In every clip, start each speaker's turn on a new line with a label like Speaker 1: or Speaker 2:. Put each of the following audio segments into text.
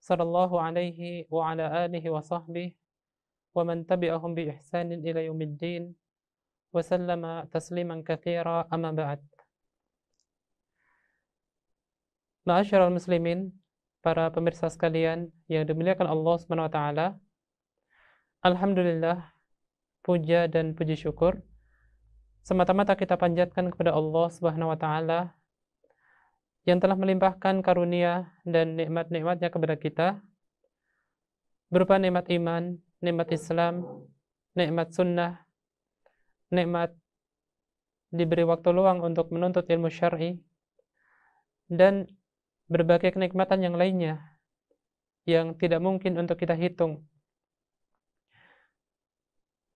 Speaker 1: sallallahu alaihi wa ala alihi wa sahbihi wa man tabi'ahum bi ihsanin ila yaumiddin wa sallama tasliman katsira amma ba'd para pemirsa sekalian yang dimuliakan Allah Subhanahu wa taala Alhamdulillah puja dan puji syukur semata-mata kita panjatkan kepada Allah Subhanahu wa taala yang telah melimpahkan karunia dan nikmat-nikmatnya kepada kita berupa nikmat iman, nikmat Islam, nikmat sunnah, nikmat diberi waktu luang untuk menuntut ilmu syar'i dan berbagai kenikmatan yang lainnya yang tidak mungkin untuk kita hitung.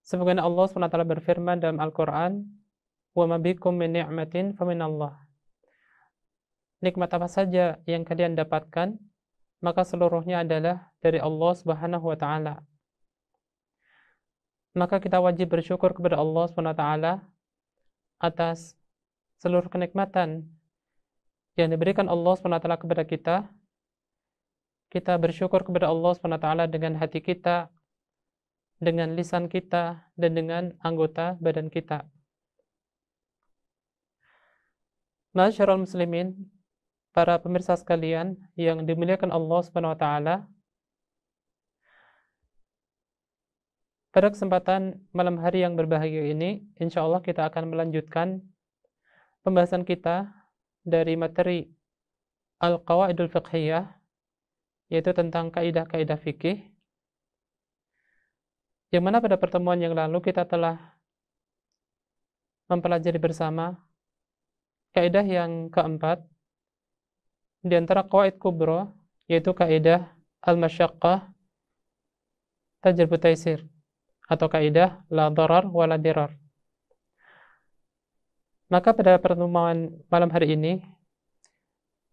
Speaker 1: Sebagaimana Allah SWT berfirman dalam Al-Quran, وَمَا بِكُمْ مِنْ نِعْمَةٍ فَمِنَ اللَّهِ nikmat apa saja yang kalian dapatkan, maka seluruhnya adalah dari Allah Subhanahu wa taala. Maka kita wajib bersyukur kepada Allah Subhanahu wa taala atas seluruh kenikmatan yang diberikan Allah Subhanahu wa taala kepada kita. Kita bersyukur kepada Allah Subhanahu wa taala dengan hati kita, dengan lisan kita dan dengan anggota badan kita. Masyarul muslimin para pemirsa sekalian yang dimuliakan Allah Subhanahu wa taala. Pada kesempatan malam hari yang berbahagia ini, insya Allah kita akan melanjutkan pembahasan kita dari materi Al-Qawaidul Fiqhiyah, yaitu tentang kaidah-kaidah fikih. Yang mana pada pertemuan yang lalu kita telah mempelajari bersama kaidah yang keempat di antara kawaid kubro yaitu kaidah al-masyaqqah tajir taisir atau kaidah la darar wa la dirar. Maka pada pertemuan malam hari ini,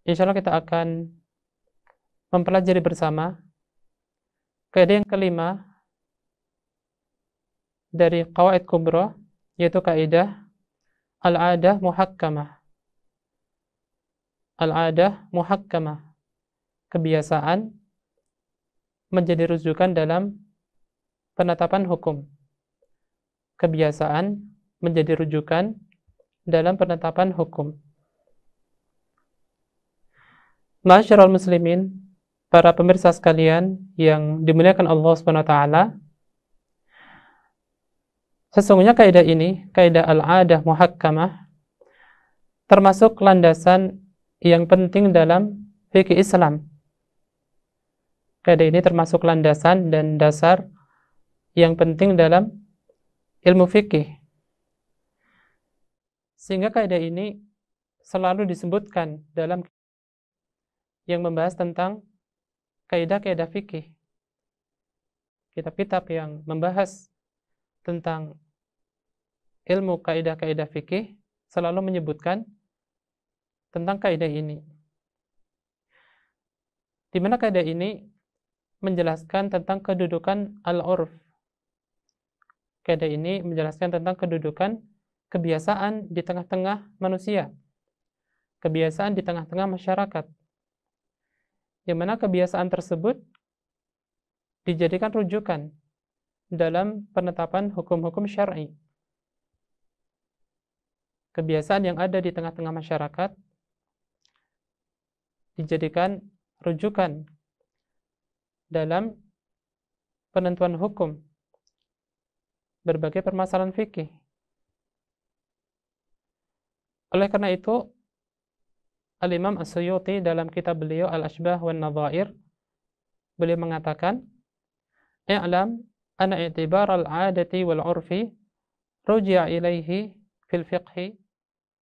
Speaker 1: insya Allah kita akan mempelajari bersama kaidah yang kelima dari kawaid kubro yaitu kaidah al-adah muhakkamah al-adah muhakkamah kebiasaan menjadi rujukan dalam penetapan hukum kebiasaan menjadi rujukan dalam penetapan hukum Masyarakat muslimin para pemirsa sekalian yang dimuliakan Allah Subhanahu wa taala Sesungguhnya kaidah ini, kaidah al-adah muhakkamah termasuk landasan yang penting dalam fikih Islam. Kaidah ini termasuk landasan dan dasar yang penting dalam ilmu fikih. Sehingga kaidah ini selalu disebutkan dalam yang membahas tentang kaidah-kaidah fikih. Kitab-kitab yang membahas tentang ilmu kaidah-kaidah fikih selalu menyebutkan tentang kaidah ini. Di mana kaidah ini menjelaskan tentang kedudukan al-urf. Kaidah ini menjelaskan tentang kedudukan kebiasaan di tengah-tengah manusia. Kebiasaan di tengah-tengah masyarakat. Yang mana kebiasaan tersebut dijadikan rujukan dalam penetapan hukum-hukum syar'i. Kebiasaan yang ada di tengah-tengah masyarakat dijadikan rujukan dalam penentuan hukum berbagai permasalahan fikih. Oleh karena itu, Al-Imam As-Suyuti dalam kitab beliau Al-Ashbah wa Nadhair beliau mengatakan, "I'lam anna i'tibar al-'adati wal 'urfi ruji'a ilaihi fil fiqhi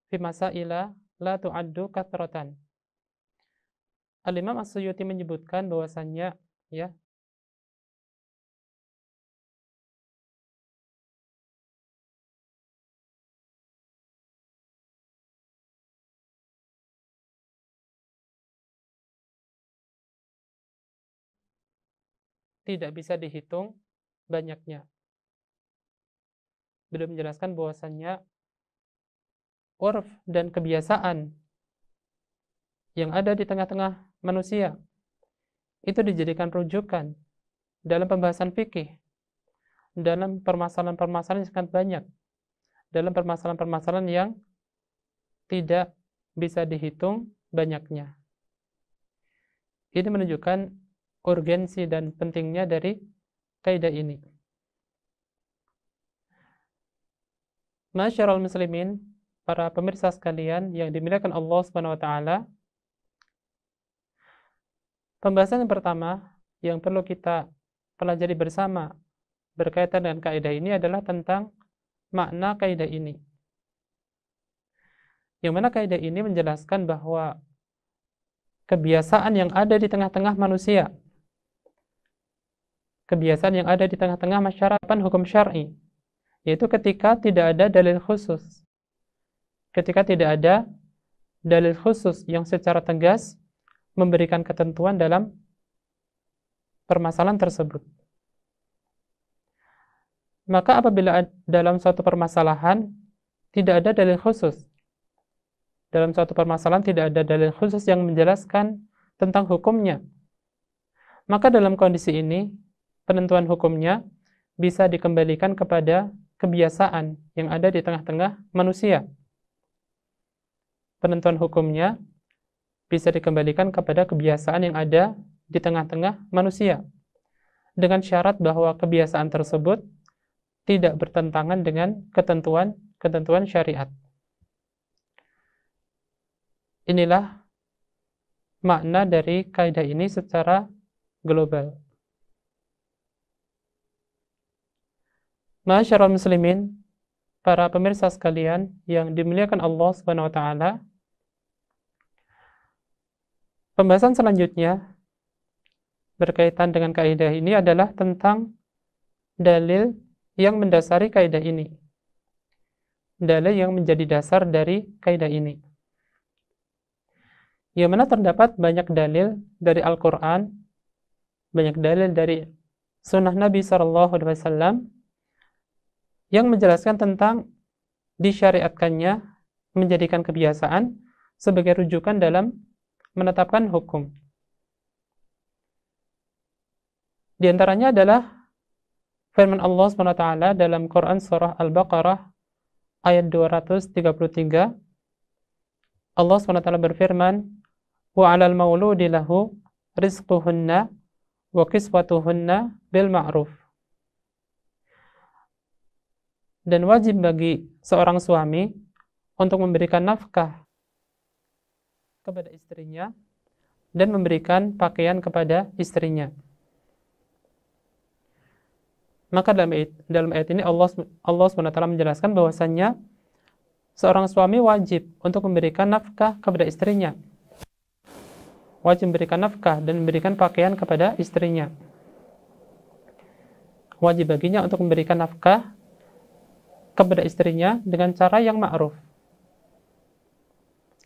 Speaker 1: fi masaila la tu'addu kathratan." Al-Imam as menyebutkan bahwasannya ya tidak bisa dihitung banyaknya. Belum menjelaskan bahwasannya urf dan kebiasaan yang ada di tengah-tengah manusia. Itu dijadikan rujukan dalam pembahasan fikih, dalam permasalahan-permasalahan yang sangat banyak, dalam permasalahan-permasalahan yang tidak bisa dihitung banyaknya. Ini menunjukkan urgensi dan pentingnya dari kaidah ini. Masyarul muslimin, para pemirsa sekalian yang dimiliki Allah swt Pembahasan yang pertama yang perlu kita pelajari bersama berkaitan dengan kaidah ini adalah tentang makna kaidah ini. Yang mana kaidah ini menjelaskan bahwa kebiasaan yang ada di tengah-tengah manusia, kebiasaan yang ada di tengah-tengah masyarakat hukum syar'i, yaitu ketika tidak ada dalil khusus. Ketika tidak ada dalil khusus yang secara tegas memberikan ketentuan dalam permasalahan tersebut. Maka apabila dalam suatu permasalahan tidak ada dalil khusus, dalam suatu permasalahan tidak ada dalil khusus yang menjelaskan tentang hukumnya, maka dalam kondisi ini penentuan hukumnya bisa dikembalikan kepada kebiasaan yang ada di tengah-tengah manusia. Penentuan hukumnya bisa dikembalikan kepada kebiasaan yang ada di tengah-tengah manusia. Dengan syarat bahwa kebiasaan tersebut tidak bertentangan dengan ketentuan-ketentuan syariat. Inilah makna dari kaidah ini secara global. Masyarakat muslimin, para pemirsa sekalian yang dimuliakan Allah Subhanahu wa taala, Pembahasan selanjutnya berkaitan dengan kaidah ini adalah tentang dalil yang mendasari kaidah ini. Dalil yang menjadi dasar dari kaidah ini. Yang mana terdapat banyak dalil dari Al-Quran, banyak dalil dari Sunnah Nabi Shallallahu Alaihi Wasallam yang menjelaskan tentang disyariatkannya menjadikan kebiasaan sebagai rujukan dalam menetapkan hukum. Di antaranya adalah firman Allah SWT dalam Quran Surah Al-Baqarah ayat 233 Allah SWT berfirman wa alal mauludi lahu rizquhunna wa kiswatuhunna bil ma'ruf dan wajib bagi seorang suami untuk memberikan nafkah kepada istrinya dan memberikan pakaian kepada istrinya. Maka dalam ayat, dalam ayat ini Allah Allah SWT menjelaskan bahwasannya seorang suami wajib untuk memberikan nafkah kepada istrinya. Wajib memberikan nafkah dan memberikan pakaian kepada istrinya. Wajib baginya untuk memberikan nafkah kepada istrinya dengan cara yang ma'ruf.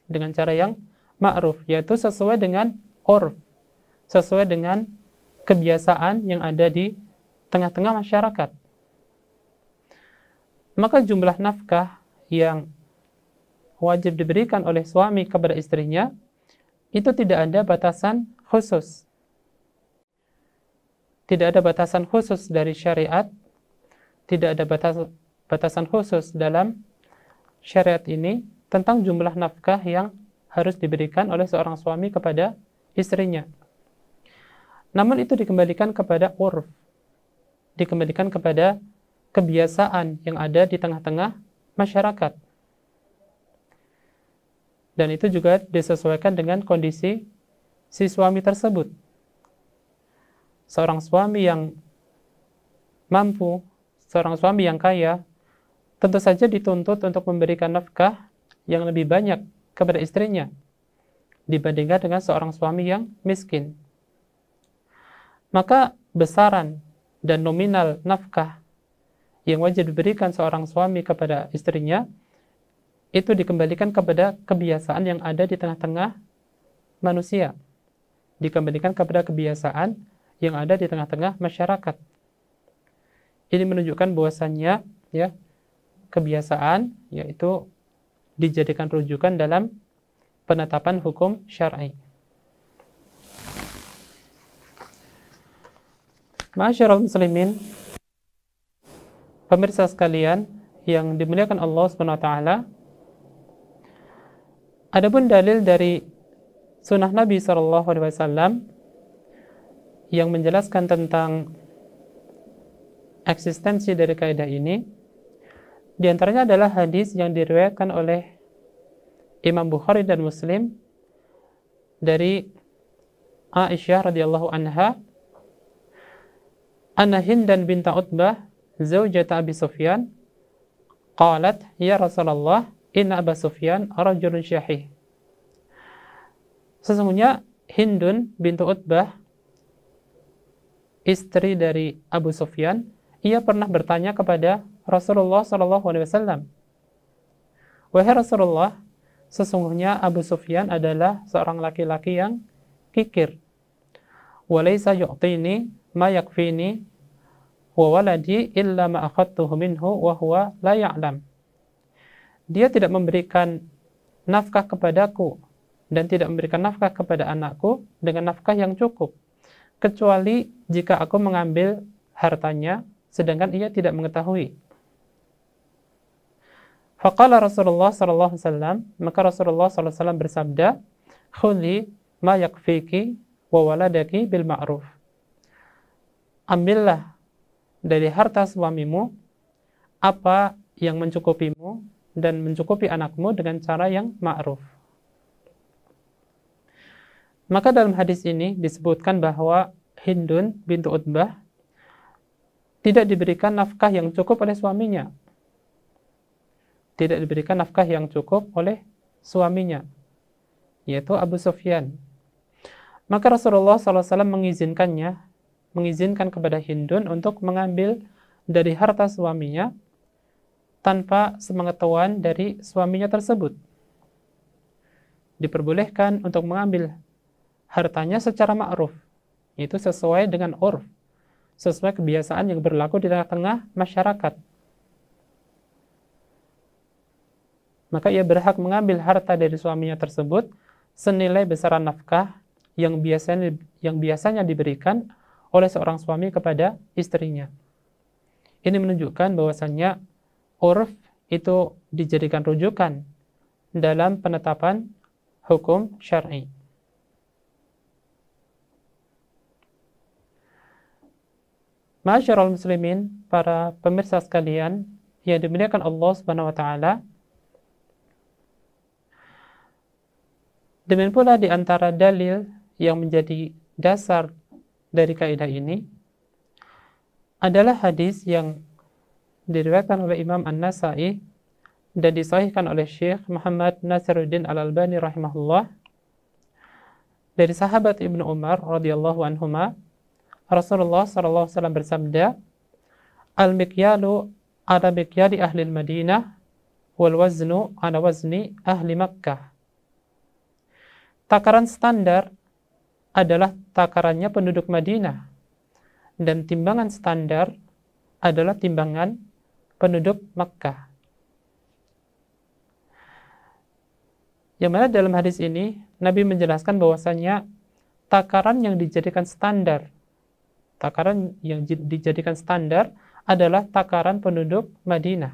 Speaker 1: Dengan cara yang ma'ruf, yaitu sesuai dengan orf, sesuai dengan kebiasaan yang ada di tengah-tengah masyarakat. Maka jumlah nafkah yang wajib diberikan oleh suami kepada istrinya itu tidak ada batasan khusus. Tidak ada batasan khusus dari syariat, tidak ada batas, batasan khusus dalam syariat ini tentang jumlah nafkah yang harus diberikan oleh seorang suami kepada istrinya. Namun itu dikembalikan kepada urf, dikembalikan kepada kebiasaan yang ada di tengah-tengah masyarakat. Dan itu juga disesuaikan dengan kondisi si suami tersebut. Seorang suami yang mampu, seorang suami yang kaya, tentu saja dituntut untuk memberikan nafkah yang lebih banyak kepada istrinya dibandingkan dengan seorang suami yang miskin. Maka besaran dan nominal nafkah yang wajib diberikan seorang suami kepada istrinya itu dikembalikan kepada kebiasaan yang ada di tengah-tengah manusia. Dikembalikan kepada kebiasaan yang ada di tengah-tengah masyarakat. Ini menunjukkan bahwasannya ya kebiasaan yaitu dijadikan rujukan dalam penetapan hukum syar'i. Masyarakat muslimin, pemirsa sekalian yang dimuliakan Allah Subhanahu wa taala, adapun dalil dari sunnah Nabi sallallahu alaihi wasallam yang menjelaskan tentang eksistensi dari kaidah ini di antaranya adalah hadis yang diriwayatkan oleh Imam Bukhari dan Muslim dari Aisyah radhiyallahu anha anna dan binta Utbah zaujata Abi Sufyan qalat ya Rasulullah inna Abu Sufyan rajulun syahih Sesungguhnya Hindun bintu Utbah istri dari Abu Sufyan ia pernah bertanya kepada Rasulullah Shallallahu Alaihi Wasallam. Wahai Rasulullah, sesungguhnya Abu Sufyan adalah seorang laki-laki yang kikir. Walaysa yu'tini ma yakfini wa waladi illa ma akhadtuhu minhu wa huwa la ya'lam. Dia tidak memberikan nafkah kepadaku dan tidak memberikan nafkah kepada anakku dengan nafkah yang cukup kecuali jika aku mengambil hartanya sedangkan ia tidak mengetahui. Faqala Rasulullah sallallahu alaihi wasallam, maka Rasulullah sallallahu alaihi wasallam bersabda, "Khudhi ma yakfiki wa waladaki bil ma'ruf." Ambillah dari harta suamimu apa yang mencukupimu dan mencukupi anakmu dengan cara yang ma'ruf. Maka dalam hadis ini disebutkan bahwa Hindun bintu Utbah tidak diberikan nafkah yang cukup oleh suaminya tidak diberikan nafkah yang cukup oleh suaminya, yaitu Abu Sufyan. Maka Rasulullah SAW mengizinkannya, mengizinkan kepada Hindun untuk mengambil dari harta suaminya tanpa semengetahuan dari suaminya tersebut. Diperbolehkan untuk mengambil hartanya secara ma'ruf, yaitu sesuai dengan urf, sesuai kebiasaan yang berlaku di tengah-tengah masyarakat. maka ia berhak mengambil harta dari suaminya tersebut senilai besaran nafkah yang biasanya yang biasanya diberikan oleh seorang suami kepada istrinya. Ini menunjukkan bahwasannya urf itu dijadikan rujukan dalam penetapan hukum syar'i. Masyarul muslimin, para pemirsa sekalian yang dimuliakan Allah Subhanahu wa taala, Demikian pula di antara dalil yang menjadi dasar dari kaidah ini adalah hadis yang diriwayatkan oleh Imam An-Nasai dan disahihkan oleh Syekh Muhammad Nasiruddin Al-Albani rahimahullah dari sahabat Ibnu Umar radhiyallahu anhuma Rasulullah sallallahu alaihi wasallam bersabda al miqyalu ala miqyali ahli Madinah wal waznu ala wazni ahli Makkah Takaran standar adalah takarannya penduduk Madinah. Dan timbangan standar adalah timbangan penduduk Mekah. Yang mana dalam hadis ini, Nabi menjelaskan bahwasanya takaran yang dijadikan standar, takaran yang dijadikan standar adalah takaran penduduk Madinah.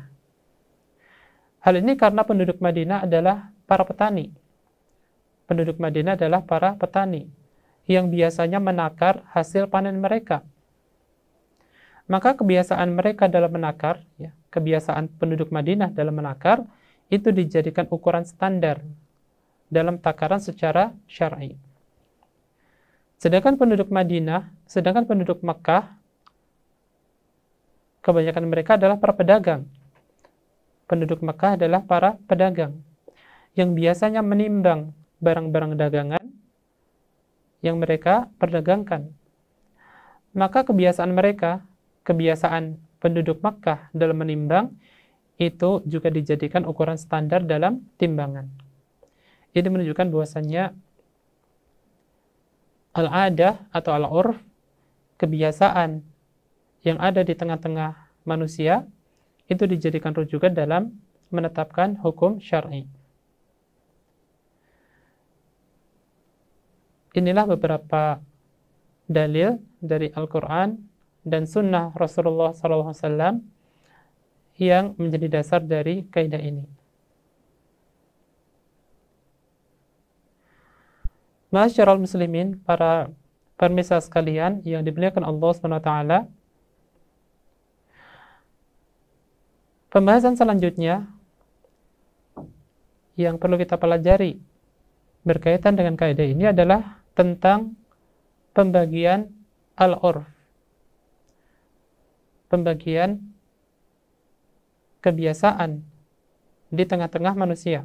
Speaker 1: Hal ini karena penduduk Madinah adalah para petani, penduduk Madinah adalah para petani yang biasanya menakar hasil panen mereka. Maka kebiasaan mereka dalam menakar, ya, kebiasaan penduduk Madinah dalam menakar itu dijadikan ukuran standar dalam takaran secara syar'i. Sedangkan penduduk Madinah, sedangkan penduduk Mekah, kebanyakan mereka adalah para pedagang. Penduduk Mekah adalah para pedagang yang biasanya menimbang barang-barang dagangan yang mereka perdagangkan. Maka kebiasaan mereka, kebiasaan penduduk Makkah dalam menimbang, itu juga dijadikan ukuran standar dalam timbangan. Ini menunjukkan bahwasannya al-adah atau al-urf, kebiasaan yang ada di tengah-tengah manusia, itu dijadikan rujukan dalam menetapkan hukum syar'i. Inilah beberapa dalil dari Al-Quran dan Sunnah Rasulullah SAW yang menjadi dasar dari kaidah ini. Masyarul muslimin, para permisa sekalian yang dimuliakan Allah SWT, pembahasan selanjutnya yang perlu kita pelajari berkaitan dengan kaidah ini adalah tentang pembagian al-urf. Pembagian kebiasaan di tengah-tengah manusia.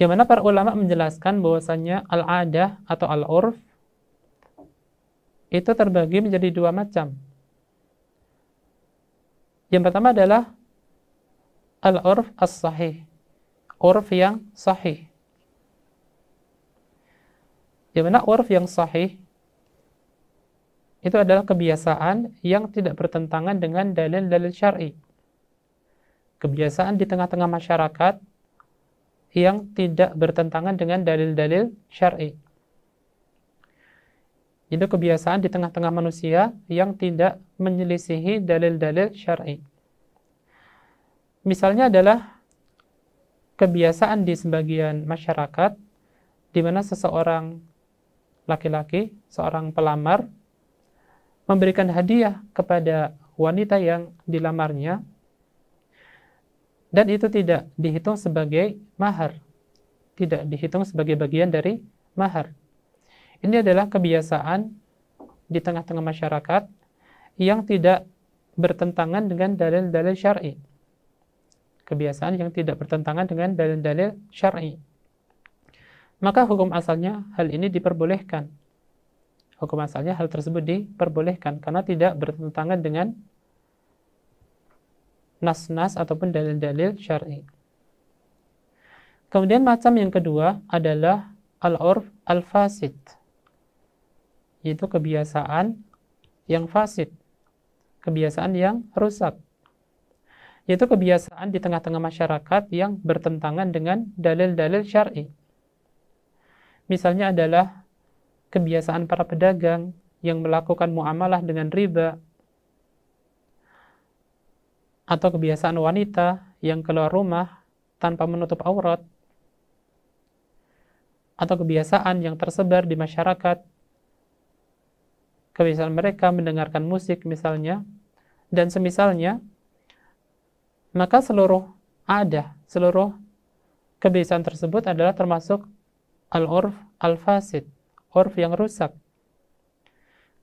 Speaker 1: Yang mana para ulama menjelaskan bahwasannya al-adah atau al-urf itu terbagi menjadi dua macam. Yang pertama adalah al-urf as-sahih. Urf yang sahih. Di mana urf yang sahih itu adalah kebiasaan yang tidak bertentangan dengan dalil-dalil syar'i. Kebiasaan di tengah-tengah masyarakat yang tidak bertentangan dengan dalil-dalil syar'i. Itu kebiasaan di tengah-tengah manusia yang tidak menyelisihi dalil-dalil syar'i. Misalnya adalah kebiasaan di sebagian masyarakat di mana seseorang laki-laki, seorang pelamar, memberikan hadiah kepada wanita yang dilamarnya, dan itu tidak dihitung sebagai mahar, tidak dihitung sebagai bagian dari mahar. Ini adalah kebiasaan di tengah-tengah masyarakat yang tidak bertentangan dengan dalil-dalil syar'i. Kebiasaan yang tidak bertentangan dengan dalil-dalil syar'i maka hukum asalnya hal ini diperbolehkan. Hukum asalnya hal tersebut diperbolehkan karena tidak bertentangan dengan nas-nas ataupun dalil-dalil syar'i. Kemudian macam yang kedua adalah al-urf al-fasid. Yaitu kebiasaan yang fasid. Kebiasaan yang rusak. Yaitu kebiasaan di tengah-tengah masyarakat yang bertentangan dengan dalil-dalil syar'i. Misalnya adalah kebiasaan para pedagang yang melakukan muamalah dengan riba atau kebiasaan wanita yang keluar rumah tanpa menutup aurat atau kebiasaan yang tersebar di masyarakat kebiasaan mereka mendengarkan musik misalnya dan semisalnya maka seluruh ada seluruh kebiasaan tersebut adalah termasuk al-urf al-fasid, urf yang rusak.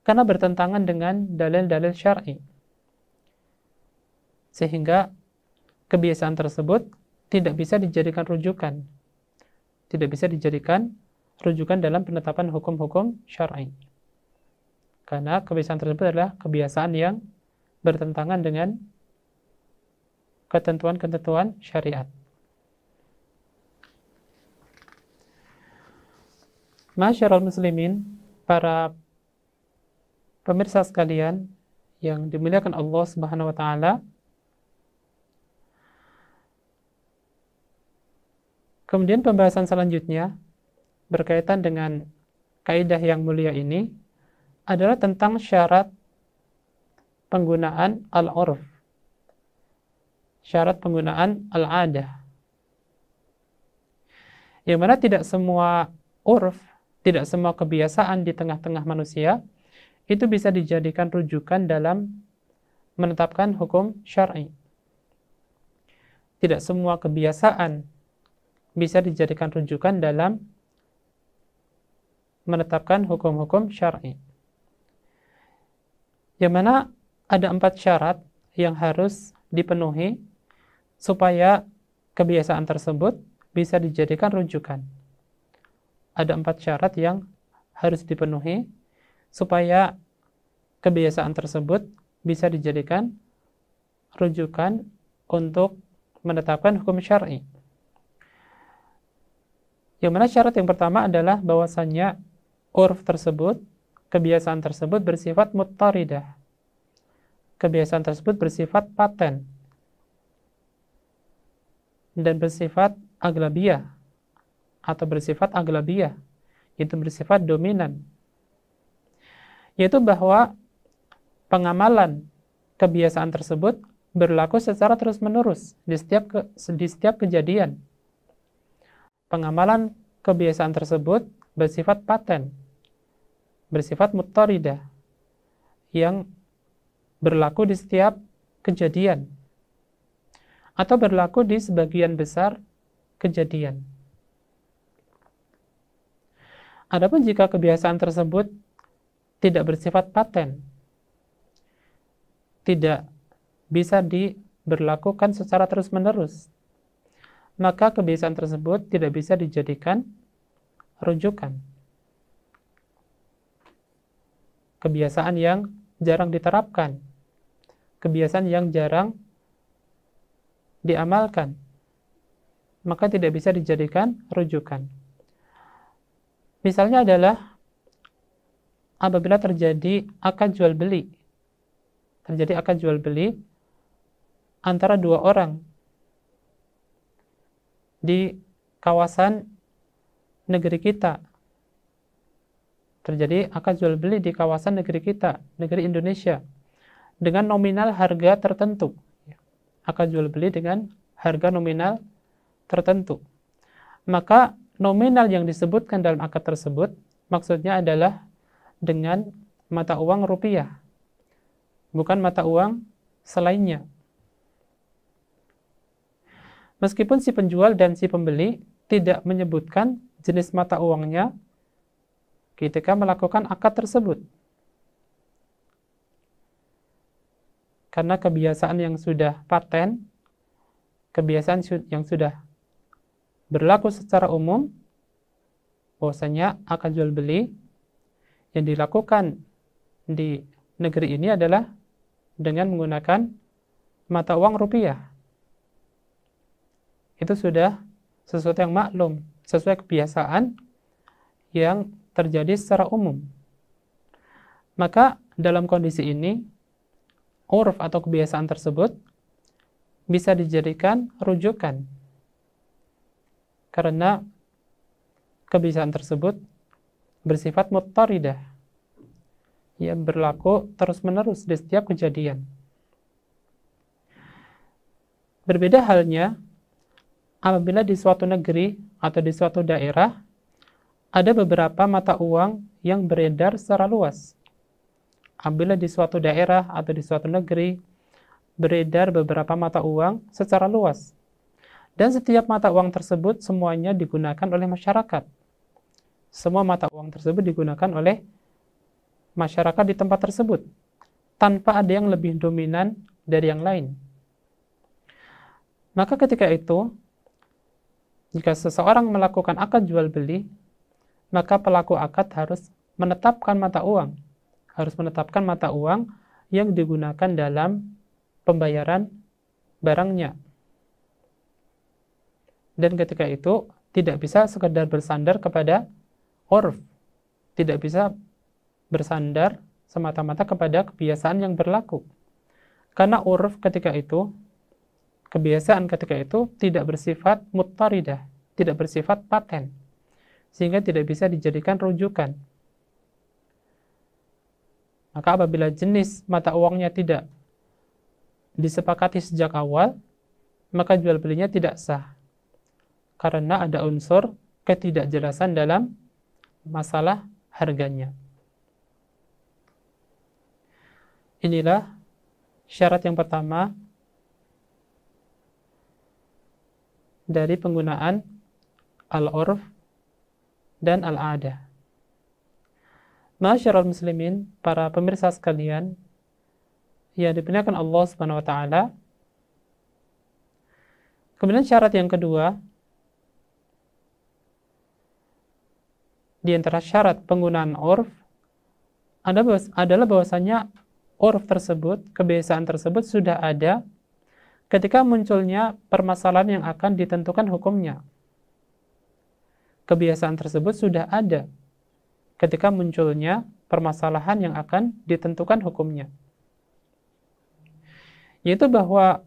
Speaker 1: Karena bertentangan dengan dalil-dalil syar'i. Sehingga kebiasaan tersebut tidak bisa dijadikan rujukan. Tidak bisa dijadikan rujukan dalam penetapan hukum-hukum syar'i. Karena kebiasaan tersebut adalah kebiasaan yang bertentangan dengan ketentuan-ketentuan syariat. Masyarul muslimin, para pemirsa sekalian yang dimuliakan Allah Subhanahu wa taala. Kemudian pembahasan selanjutnya berkaitan dengan kaidah yang mulia ini adalah tentang syarat penggunaan al-urf. Syarat penggunaan al-adah. Yang mana tidak semua urf tidak semua kebiasaan di tengah-tengah manusia itu bisa dijadikan rujukan dalam menetapkan hukum syar'i. Tidak semua kebiasaan bisa dijadikan rujukan dalam menetapkan hukum-hukum syar'i. Yang mana ada empat syarat yang harus dipenuhi supaya kebiasaan tersebut bisa dijadikan rujukan ada empat syarat yang harus dipenuhi supaya kebiasaan tersebut bisa dijadikan rujukan untuk menetapkan hukum syar'i. Yang mana syarat yang pertama adalah bahwasannya urf tersebut, kebiasaan tersebut bersifat mutaridah. Kebiasaan tersebut bersifat paten dan bersifat aglabiah, atau bersifat aglabiyah, yaitu bersifat dominan. Yaitu bahwa pengamalan kebiasaan tersebut berlaku secara terus-menerus di setiap ke, di setiap kejadian. Pengamalan kebiasaan tersebut bersifat paten, bersifat mutarida yang berlaku di setiap kejadian atau berlaku di sebagian besar kejadian. Adapun jika kebiasaan tersebut tidak bersifat paten, tidak bisa diberlakukan secara terus-menerus, maka kebiasaan tersebut tidak bisa dijadikan rujukan. Kebiasaan yang jarang diterapkan, kebiasaan yang jarang diamalkan, maka tidak bisa dijadikan rujukan. Misalnya adalah apabila terjadi akad jual beli. Terjadi akad jual beli antara dua orang di kawasan negeri kita. Terjadi akad jual beli di kawasan negeri kita, negeri Indonesia dengan nominal harga tertentu. Akad jual beli dengan harga nominal tertentu. Maka nominal yang disebutkan dalam akad tersebut maksudnya adalah dengan mata uang rupiah, bukan mata uang selainnya. Meskipun si penjual dan si pembeli tidak menyebutkan jenis mata uangnya ketika melakukan akad tersebut. Karena kebiasaan yang sudah paten, kebiasaan yang sudah berlaku secara umum bahwasanya akan jual beli yang dilakukan di negeri ini adalah dengan menggunakan mata uang rupiah. Itu sudah sesuatu yang maklum, sesuai kebiasaan yang terjadi secara umum. Maka dalam kondisi ini, urf atau kebiasaan tersebut bisa dijadikan rujukan karena kebiasaan tersebut bersifat mutaridah ya berlaku terus-menerus di setiap kejadian. Berbeda halnya apabila di suatu negeri atau di suatu daerah ada beberapa mata uang yang beredar secara luas. Apabila di suatu daerah atau di suatu negeri beredar beberapa mata uang secara luas, dan setiap mata uang tersebut semuanya digunakan oleh masyarakat. Semua mata uang tersebut digunakan oleh masyarakat di tempat tersebut tanpa ada yang lebih dominan dari yang lain. Maka ketika itu, jika seseorang melakukan akad jual beli, maka pelaku akad harus menetapkan mata uang, harus menetapkan mata uang yang digunakan dalam pembayaran barangnya dan ketika itu tidak bisa sekedar bersandar kepada orf tidak bisa bersandar semata-mata kepada kebiasaan yang berlaku karena orf ketika itu kebiasaan ketika itu tidak bersifat mutaridah tidak bersifat paten sehingga tidak bisa dijadikan rujukan maka apabila jenis mata uangnya tidak disepakati sejak awal maka jual belinya tidak sah karena ada unsur ketidakjelasan dalam masalah harganya. Inilah syarat yang pertama dari penggunaan al-urf dan al-adah. Masyarul muslimin, para pemirsa sekalian, yang diperlihatkan Allah Subhanahu wa taala. Kemudian syarat yang kedua di antara syarat penggunaan orf adalah bahwasanya orf tersebut, kebiasaan tersebut sudah ada ketika munculnya permasalahan yang akan ditentukan hukumnya. Kebiasaan tersebut sudah ada ketika munculnya permasalahan yang akan ditentukan hukumnya. Yaitu bahwa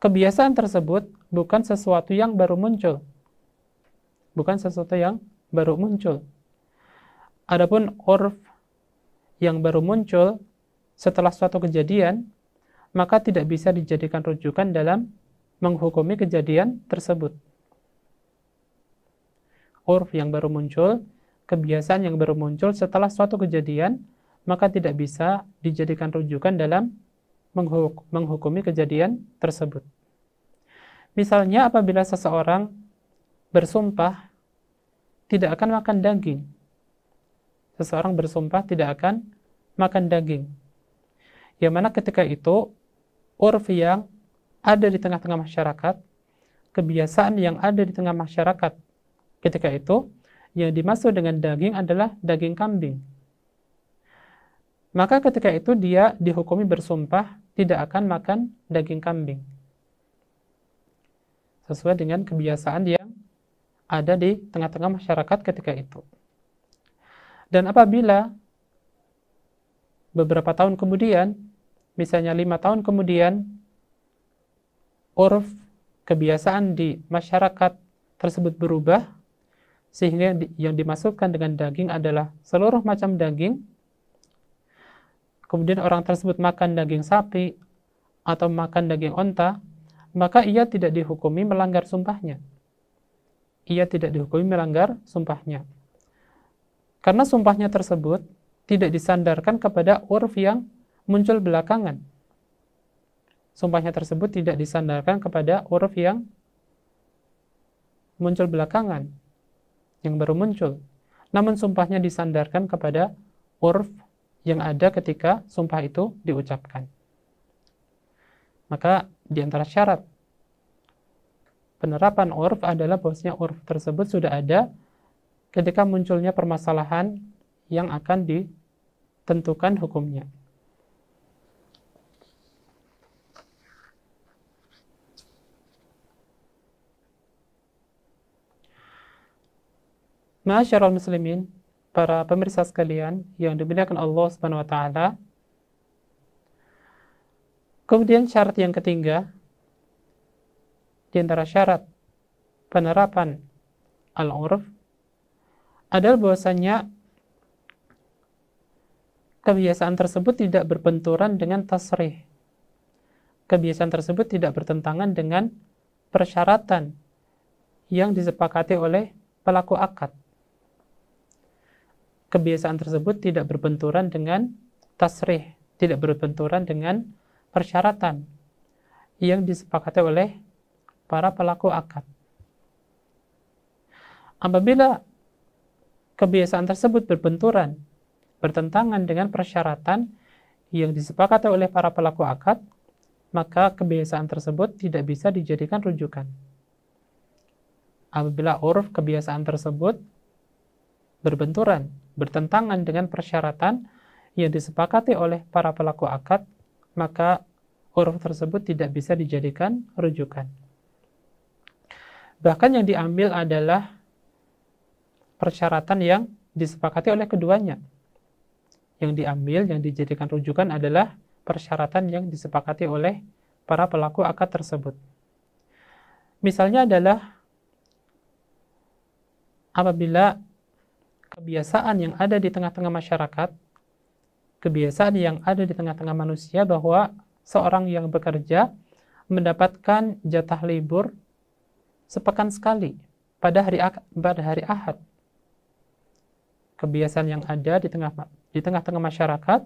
Speaker 1: kebiasaan tersebut bukan sesuatu yang baru muncul. Bukan sesuatu yang baru muncul. Adapun orf yang baru muncul setelah suatu kejadian, maka tidak bisa dijadikan rujukan dalam menghukumi kejadian tersebut. Orf yang baru muncul, kebiasaan yang baru muncul setelah suatu kejadian, maka tidak bisa dijadikan rujukan dalam menghukumi kejadian tersebut. Misalnya apabila seseorang bersumpah tidak akan makan daging. Seseorang bersumpah tidak akan makan daging. Yang mana ketika itu urf yang ada di tengah-tengah masyarakat, kebiasaan yang ada di tengah masyarakat ketika itu yang dimaksud dengan daging adalah daging kambing. Maka ketika itu dia dihukumi bersumpah tidak akan makan daging kambing. Sesuai dengan kebiasaan dia ada di tengah-tengah masyarakat ketika itu. Dan apabila beberapa tahun kemudian, misalnya lima tahun kemudian, urf kebiasaan di masyarakat tersebut berubah, sehingga yang dimasukkan dengan daging adalah seluruh macam daging. Kemudian orang tersebut makan daging sapi atau makan daging onta, maka ia tidak dihukumi melanggar sumpahnya ia tidak dihukumi melanggar sumpahnya. Karena sumpahnya tersebut tidak disandarkan kepada urf yang muncul belakangan. Sumpahnya tersebut tidak disandarkan kepada urf yang muncul belakangan, yang baru muncul. Namun sumpahnya disandarkan kepada urf yang ada ketika sumpah itu diucapkan. Maka di antara syarat penerapan urf adalah bahwasanya urf tersebut sudah ada ketika munculnya permasalahan yang akan ditentukan hukumnya. Ma'asyiral muslimin, para pemirsa sekalian yang dimuliakan Allah Subhanahu wa taala. Kemudian syarat yang ketiga di antara syarat penerapan al-urf adalah bahwasanya kebiasaan tersebut tidak berbenturan dengan tasrih. Kebiasaan tersebut tidak bertentangan dengan persyaratan yang disepakati oleh pelaku akad. Kebiasaan tersebut tidak berbenturan dengan tasrih, tidak berbenturan dengan persyaratan yang disepakati oleh para pelaku akad. Apabila kebiasaan tersebut berbenturan, bertentangan dengan persyaratan yang disepakati oleh para pelaku akad, maka kebiasaan tersebut tidak bisa dijadikan rujukan. Apabila uruf kebiasaan tersebut berbenturan, bertentangan dengan persyaratan yang disepakati oleh para pelaku akad, maka uruf tersebut tidak bisa dijadikan rujukan. Bahkan yang diambil adalah persyaratan yang disepakati oleh keduanya. Yang diambil, yang dijadikan rujukan adalah persyaratan yang disepakati oleh para pelaku akad tersebut. Misalnya adalah apabila kebiasaan yang ada di tengah-tengah masyarakat, kebiasaan yang ada di tengah-tengah manusia bahwa seorang yang bekerja mendapatkan jatah libur sepekan sekali pada hari pada hari Ahad. Kebiasaan yang ada di tengah di tengah-tengah masyarakat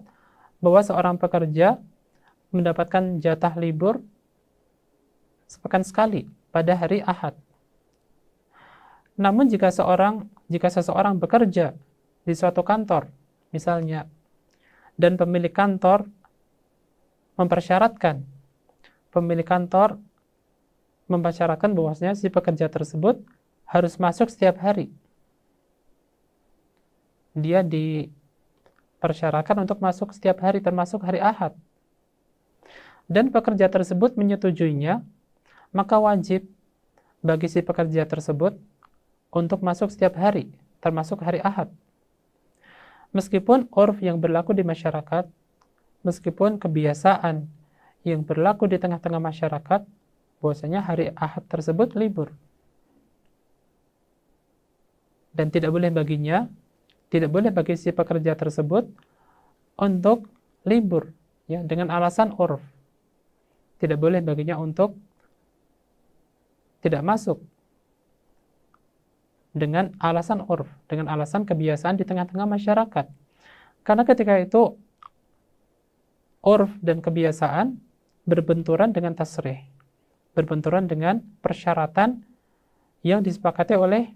Speaker 1: bahwa seorang pekerja mendapatkan jatah libur sepekan sekali pada hari Ahad. Namun jika seorang jika seseorang bekerja di suatu kantor misalnya dan pemilik kantor mempersyaratkan pemilik kantor membacarakan bahwasanya si pekerja tersebut harus masuk setiap hari. Dia dipersyaratkan untuk masuk setiap hari, termasuk hari Ahad. Dan pekerja tersebut menyetujuinya, maka wajib bagi si pekerja tersebut untuk masuk setiap hari, termasuk hari Ahad. Meskipun orf yang berlaku di masyarakat, meskipun kebiasaan yang berlaku di tengah-tengah masyarakat bahwasanya hari Ahad tersebut libur. Dan tidak boleh baginya, tidak boleh bagi si pekerja tersebut untuk libur ya dengan alasan urf. Tidak boleh baginya untuk tidak masuk dengan alasan urf, dengan alasan kebiasaan di tengah-tengah masyarakat. Karena ketika itu urf dan kebiasaan berbenturan dengan tasrih berbenturan dengan persyaratan yang disepakati oleh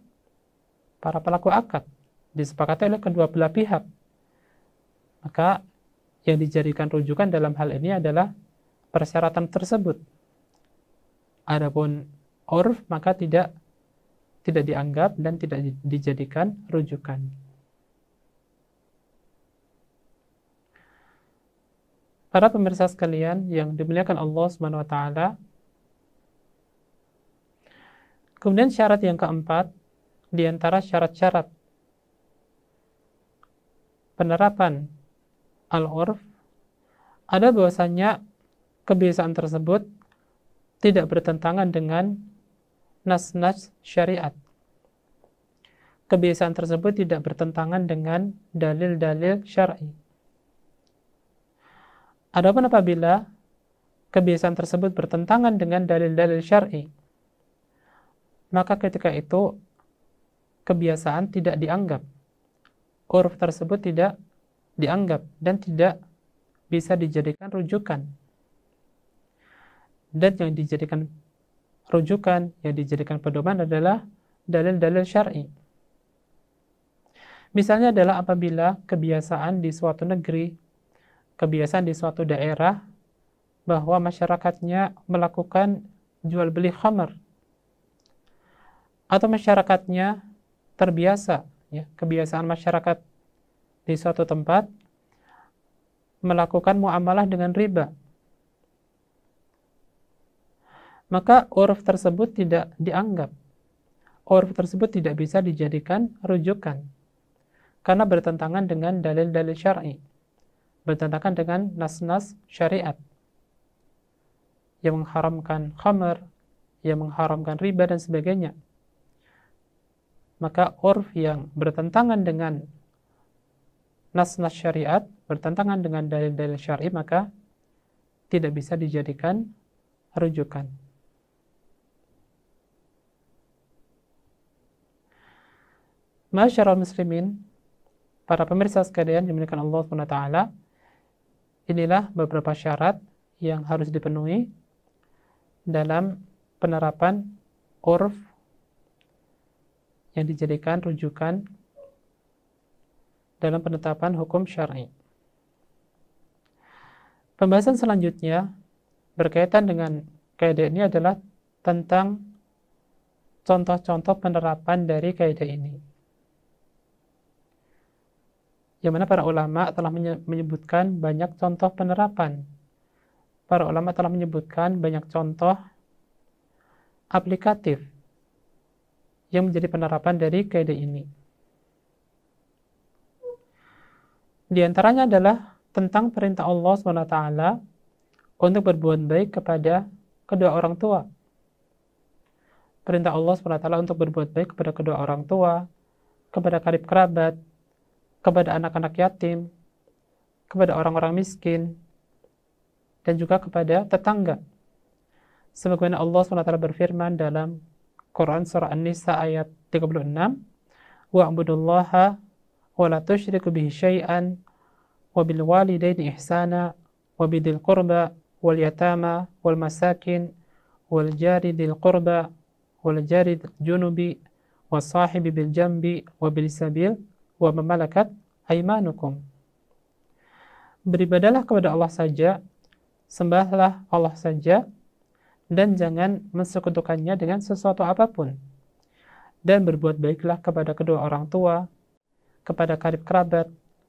Speaker 1: para pelaku akad, disepakati oleh kedua belah pihak. Maka yang dijadikan rujukan dalam hal ini adalah persyaratan tersebut. Adapun orf maka tidak tidak dianggap dan tidak dijadikan rujukan. Para pemirsa sekalian yang dimuliakan Allah Subhanahu wa taala, Kemudian syarat yang keempat, di antara syarat-syarat penerapan al-urf, ada bahwasanya kebiasaan tersebut tidak bertentangan dengan nas-nas syariat. Kebiasaan tersebut tidak bertentangan dengan dalil-dalil syar'i. Adapun apabila kebiasaan tersebut bertentangan dengan dalil-dalil syar'i, maka ketika itu kebiasaan tidak dianggap. Uruf tersebut tidak dianggap dan tidak bisa dijadikan rujukan. Dan yang dijadikan rujukan, yang dijadikan pedoman adalah dalil-dalil syar'i. Misalnya adalah apabila kebiasaan di suatu negeri, kebiasaan di suatu daerah bahwa masyarakatnya melakukan jual beli khamar atau masyarakatnya terbiasa ya kebiasaan masyarakat di suatu tempat melakukan muamalah dengan riba maka uruf tersebut tidak dianggap uruf tersebut tidak bisa dijadikan rujukan karena bertentangan dengan dalil-dalil syar'i bertentangan dengan nas-nas syariat yang mengharamkan khamar yang mengharamkan riba dan sebagainya maka urf yang bertentangan dengan nas-nas syariat, bertentangan dengan dalil-dalil syar'i, maka tidak bisa dijadikan rujukan. Masyarakat muslimin, para pemirsa sekalian dimuliakan Allah SWT, inilah beberapa syarat yang harus dipenuhi dalam penerapan urf yang dijadikan rujukan dalam penetapan hukum syar'i. Pembahasan selanjutnya berkaitan dengan kaidah ini adalah tentang contoh-contoh penerapan dari kaidah ini. Yang mana para ulama telah menyebutkan banyak contoh penerapan. Para ulama telah menyebutkan banyak contoh aplikatif yang menjadi penerapan dari kaidah ini. Di antaranya adalah tentang perintah Allah SWT untuk berbuat baik kepada kedua orang tua. Perintah Allah SWT untuk berbuat baik kepada kedua orang tua, kepada karib kerabat, kepada anak-anak yatim, kepada orang-orang miskin, dan juga kepada tetangga. Sebagaimana Allah SWT berfirman dalam Quran surah An-Nisa ayat 36 wa'budullaha wa la tusyriku bihi syai'an wa bil walidaini ihsana wa bidil qurba wal yatama wal masakin wal jari dil qurba wal jari junubi wa sahibi bil jambi wa bil sabil wa mamalakat aimanukum beribadalah kepada Allah saja sembahlah Allah saja dan jangan mensekutukannya dengan sesuatu apapun. Dan berbuat baiklah kepada kedua orang tua, kepada karib kerabat,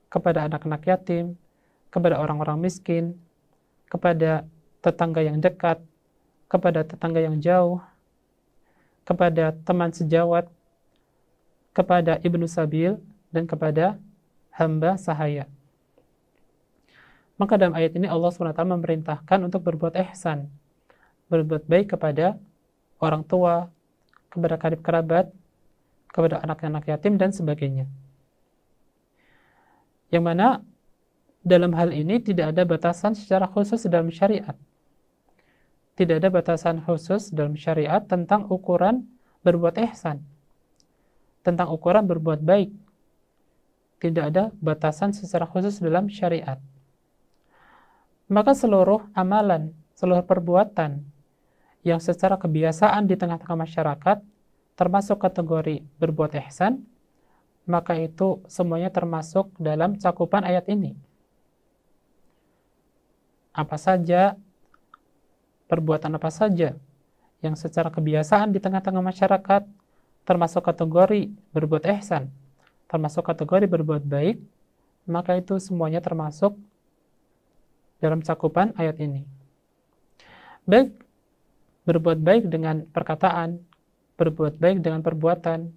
Speaker 1: kepada anak-anak yatim, kepada orang-orang miskin, kepada tetangga yang dekat, kepada tetangga yang jauh, kepada teman sejawat, kepada ibnu sabil, dan kepada hamba sahaya. Maka dalam ayat ini Allah SWT memerintahkan untuk berbuat ihsan, berbuat baik kepada orang tua, kepada karib kerabat, kepada anak-anak yatim, dan sebagainya. Yang mana dalam hal ini tidak ada batasan secara khusus dalam syariat. Tidak ada batasan khusus dalam syariat tentang ukuran berbuat ihsan. Tentang ukuran berbuat baik. Tidak ada batasan secara khusus dalam syariat. Maka seluruh amalan, seluruh perbuatan yang secara kebiasaan di tengah-tengah masyarakat termasuk kategori berbuat ihsan, maka itu semuanya termasuk dalam cakupan ayat ini. Apa saja, perbuatan apa saja yang secara kebiasaan di tengah-tengah masyarakat termasuk kategori berbuat ihsan, termasuk kategori berbuat baik, maka itu semuanya termasuk dalam cakupan ayat ini. Baik, berbuat baik dengan perkataan, berbuat baik dengan perbuatan,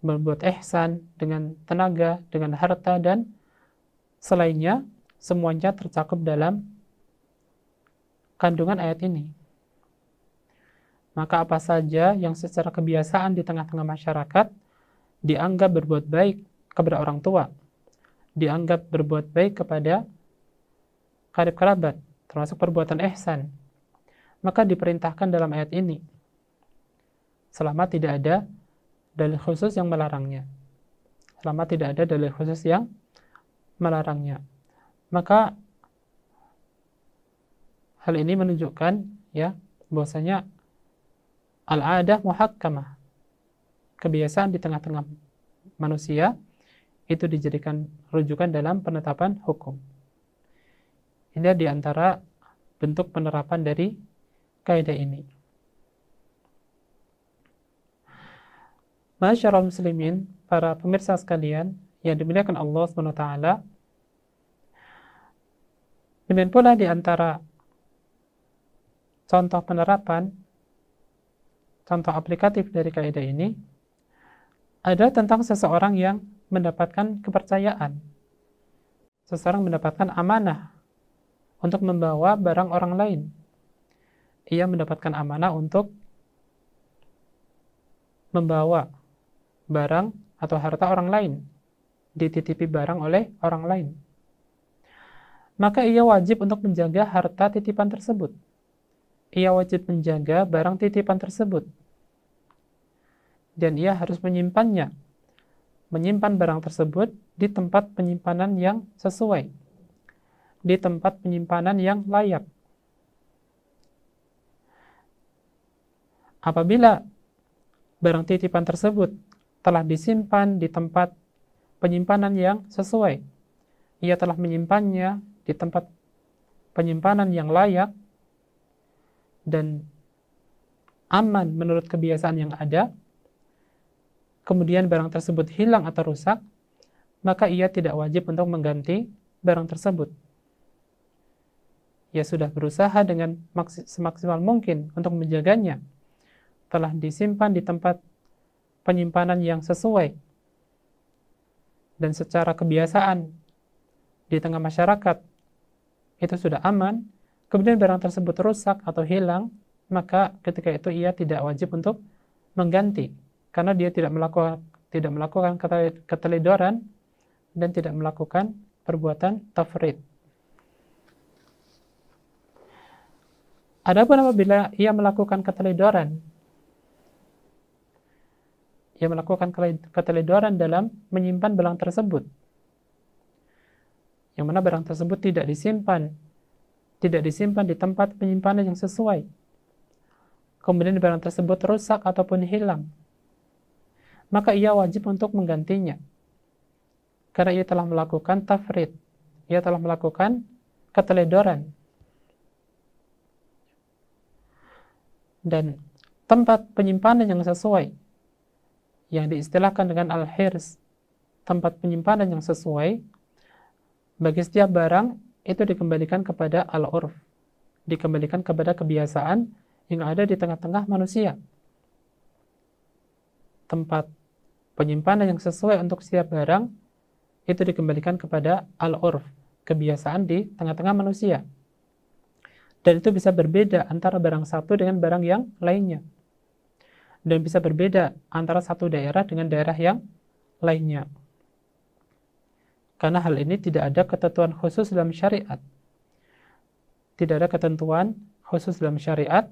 Speaker 1: berbuat ihsan dengan tenaga, dengan harta, dan selainnya, semuanya tercakup dalam kandungan ayat ini. Maka apa saja yang secara kebiasaan di tengah-tengah masyarakat dianggap berbuat baik kepada orang tua, dianggap berbuat baik kepada karib kerabat, termasuk perbuatan ihsan maka diperintahkan dalam ayat ini selama tidak ada dalil khusus yang melarangnya selama tidak ada dalil khusus yang melarangnya maka hal ini menunjukkan ya bahwasanya al-adah muhakkamah kebiasaan di tengah-tengah manusia itu dijadikan rujukan dalam penetapan hukum. Ini di antara bentuk penerapan dari kaidah ini. Masyarakat muslimin, para pemirsa sekalian yang dimuliakan Allah SWT, demikian pula di antara contoh penerapan, contoh aplikatif dari kaidah ini, ada tentang seseorang yang mendapatkan kepercayaan. Seseorang mendapatkan amanah untuk membawa barang orang lain, ia mendapatkan amanah untuk membawa barang atau harta orang lain, dititipi barang oleh orang lain. Maka ia wajib untuk menjaga harta titipan tersebut. Ia wajib menjaga barang titipan tersebut. Dan ia harus menyimpannya. Menyimpan barang tersebut di tempat penyimpanan yang sesuai. Di tempat penyimpanan yang layak apabila barang titipan tersebut telah disimpan di tempat penyimpanan yang sesuai. Ia telah menyimpannya di tempat penyimpanan yang layak dan aman menurut kebiasaan yang ada, kemudian barang tersebut hilang atau rusak, maka ia tidak wajib untuk mengganti barang tersebut. Ia sudah berusaha dengan semaksimal mungkin untuk menjaganya, telah disimpan di tempat penyimpanan yang sesuai dan secara kebiasaan di tengah masyarakat itu sudah aman, kemudian barang tersebut rusak atau hilang, maka ketika itu ia tidak wajib untuk mengganti karena dia tidak melakukan tidak melakukan keteledoran dan tidak melakukan perbuatan tafrid. Adapun apabila ia melakukan keteledoran ia melakukan keteledoran dalam menyimpan barang tersebut. Yang mana barang tersebut tidak disimpan, tidak disimpan di tempat penyimpanan yang sesuai. Kemudian barang tersebut rusak ataupun hilang. Maka ia wajib untuk menggantinya. Karena ia telah melakukan tafrid. Ia telah melakukan keteledoran. Dan tempat penyimpanan yang sesuai yang diistilahkan dengan al-hirs, tempat penyimpanan yang sesuai, bagi setiap barang itu dikembalikan kepada al-urf, dikembalikan kepada kebiasaan yang ada di tengah-tengah manusia. Tempat penyimpanan yang sesuai untuk setiap barang itu dikembalikan kepada al-urf, kebiasaan di tengah-tengah manusia. Dan itu bisa berbeda antara barang satu dengan barang yang lainnya dan bisa berbeda antara satu daerah dengan daerah yang lainnya. Karena hal ini tidak ada ketentuan khusus dalam syariat. Tidak ada ketentuan khusus dalam syariat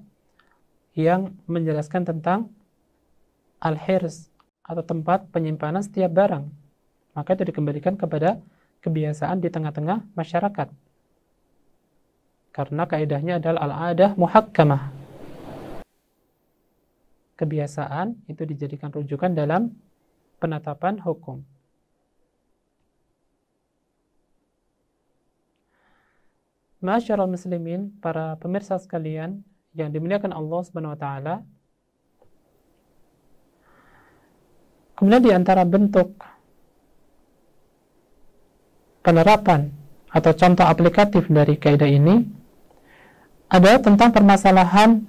Speaker 1: yang menjelaskan tentang al-hirs atau tempat penyimpanan setiap barang. Maka itu dikembalikan kepada kebiasaan di tengah-tengah masyarakat. Karena kaidahnya adalah al-adah muhakkamah, kebiasaan itu dijadikan rujukan dalam penetapan hukum. Masyarul muslimin, para pemirsa sekalian yang dimuliakan Allah Subhanahu wa taala. Kemudian di antara bentuk penerapan atau contoh aplikatif dari kaidah ini adalah tentang permasalahan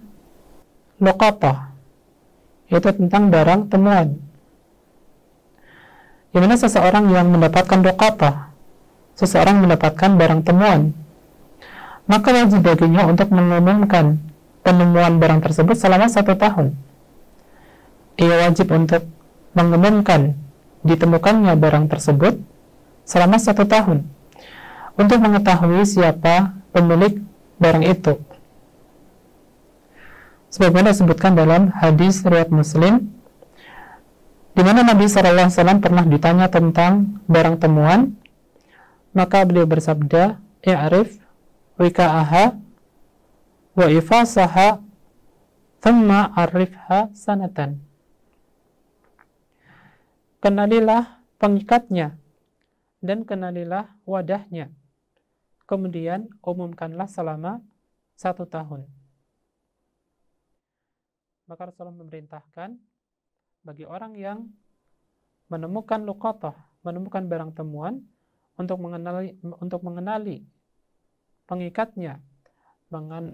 Speaker 1: lokotoh yaitu tentang barang temuan. Di mana seseorang yang mendapatkan dokata, seseorang mendapatkan barang temuan, maka wajib baginya untuk mengumumkan penemuan barang tersebut selama satu tahun. Ia wajib untuk mengumumkan ditemukannya barang tersebut selama satu tahun untuk mengetahui siapa pemilik barang itu sebagaimana disebutkan dalam hadis riwayat Muslim di mana Nabi SAW pernah ditanya tentang barang temuan maka beliau bersabda i'rif wika'aha wa ifasaha thumma arifha sanatan kenalilah pengikatnya dan kenalilah wadahnya kemudian umumkanlah selama satu tahun maka Rasulullah memerintahkan bagi orang yang menemukan lukotoh, menemukan barang temuan untuk mengenali untuk mengenali pengikatnya,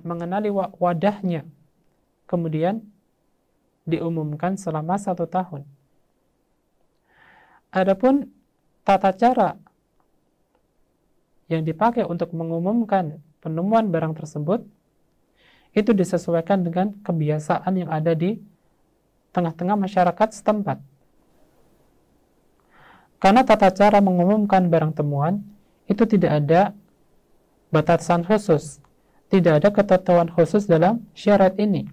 Speaker 1: mengenali wadahnya, kemudian diumumkan selama satu tahun. Adapun tata cara yang dipakai untuk mengumumkan penemuan barang tersebut itu disesuaikan dengan kebiasaan yang ada di tengah-tengah masyarakat setempat. Karena tata cara mengumumkan barang temuan itu tidak ada batasan khusus, tidak ada ketentuan khusus dalam syarat ini.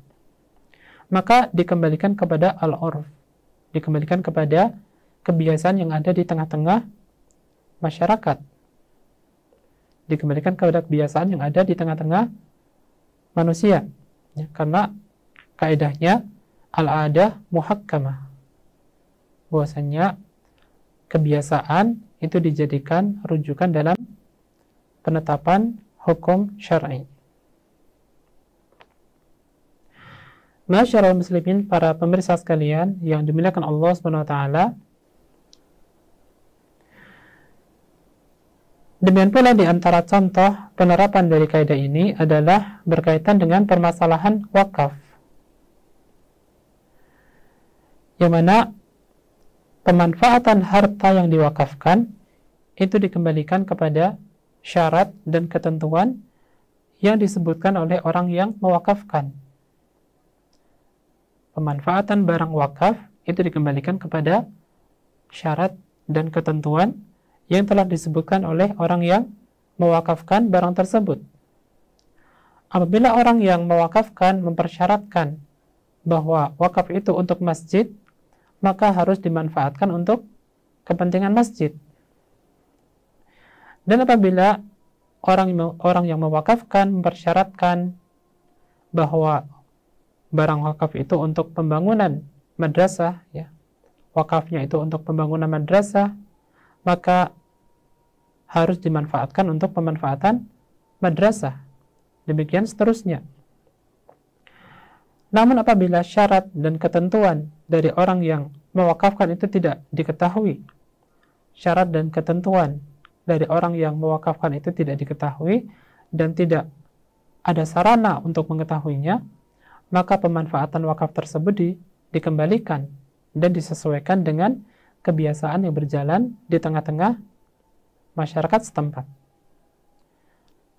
Speaker 1: Maka dikembalikan kepada al-urf, dikembalikan kepada kebiasaan yang ada di tengah-tengah masyarakat. Dikembalikan kepada kebiasaan yang ada di tengah-tengah manusia. Ya, karena kaidahnya al-adah muhakkamah. Bahwasanya kebiasaan itu dijadikan rujukan dalam penetapan hukum syar'i. Masyarakat muslimin, para pemirsa sekalian yang dimuliakan Allah Subhanahu wa taala, Demikian pula di antara contoh penerapan dari kaidah ini adalah berkaitan dengan permasalahan wakaf. Yang mana pemanfaatan harta yang diwakafkan itu dikembalikan kepada syarat dan ketentuan yang disebutkan oleh orang yang mewakafkan. Pemanfaatan barang wakaf itu dikembalikan kepada syarat dan ketentuan yang telah disebutkan oleh orang yang mewakafkan barang tersebut. Apabila orang yang mewakafkan mempersyaratkan bahwa wakaf itu untuk masjid, maka harus dimanfaatkan untuk kepentingan masjid. Dan apabila orang orang yang mewakafkan mempersyaratkan bahwa barang wakaf itu untuk pembangunan madrasah ya. Wakafnya itu untuk pembangunan madrasah, maka harus dimanfaatkan untuk pemanfaatan madrasah. Demikian seterusnya. Namun apabila syarat dan ketentuan dari orang yang mewakafkan itu tidak diketahui, syarat dan ketentuan dari orang yang mewakafkan itu tidak diketahui dan tidak ada sarana untuk mengetahuinya, maka pemanfaatan wakaf tersebut di, dikembalikan dan disesuaikan dengan kebiasaan yang berjalan di tengah-tengah masyarakat setempat.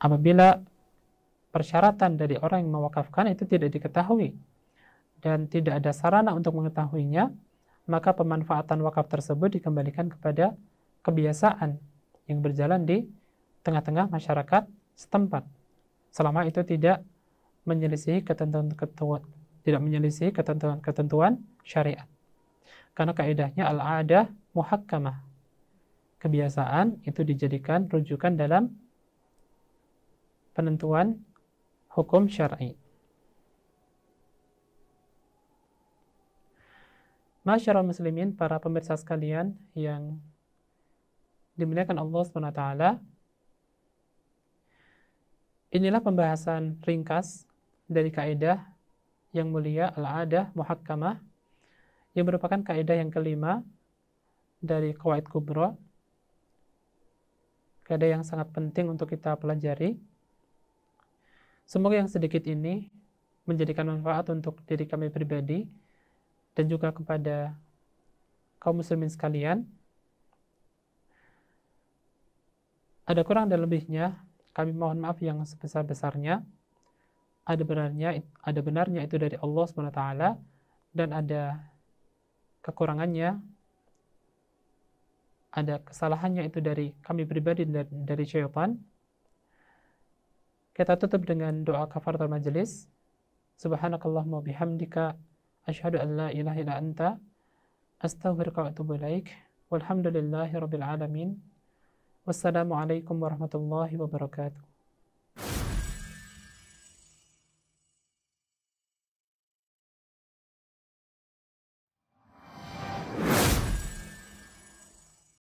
Speaker 1: Apabila persyaratan dari orang yang mewakafkan itu tidak diketahui dan tidak ada sarana untuk mengetahuinya, maka pemanfaatan wakaf tersebut dikembalikan kepada kebiasaan yang berjalan di tengah-tengah masyarakat setempat selama itu tidak menyelisihi ketentuan-ketentuan tidak menyelisihi ketentuan-ketentuan syariat. Karena kaidahnya al-adah muhakkamah, kebiasaan itu dijadikan rujukan dalam penentuan hukum syar'i. Masyarakat muslimin, para pemirsa sekalian yang dimuliakan Allah SWT, inilah pembahasan ringkas dari kaidah yang mulia al-adah muhakkamah yang merupakan kaidah yang kelima dari kawaid kubro ada yang sangat penting untuk kita pelajari. Semoga yang sedikit ini menjadikan manfaat untuk diri kami pribadi dan juga kepada kaum muslimin sekalian. Ada kurang dan lebihnya, kami mohon maaf yang sebesar-besarnya. Ada benarnya, ada benarnya itu dari Allah SWT dan ada kekurangannya ada kesalahannya itu dari kami pribadi dari, dari syaitan. Kita tutup dengan doa kafaratul majelis. Subhanakallahumma bihamdika asyhadu an la ilaha illa anta astaghfiruka wa atubu ilaik. Walhamdulillahi rabbil alamin. Wassalamualaikum warahmatullahi wabarakatuh.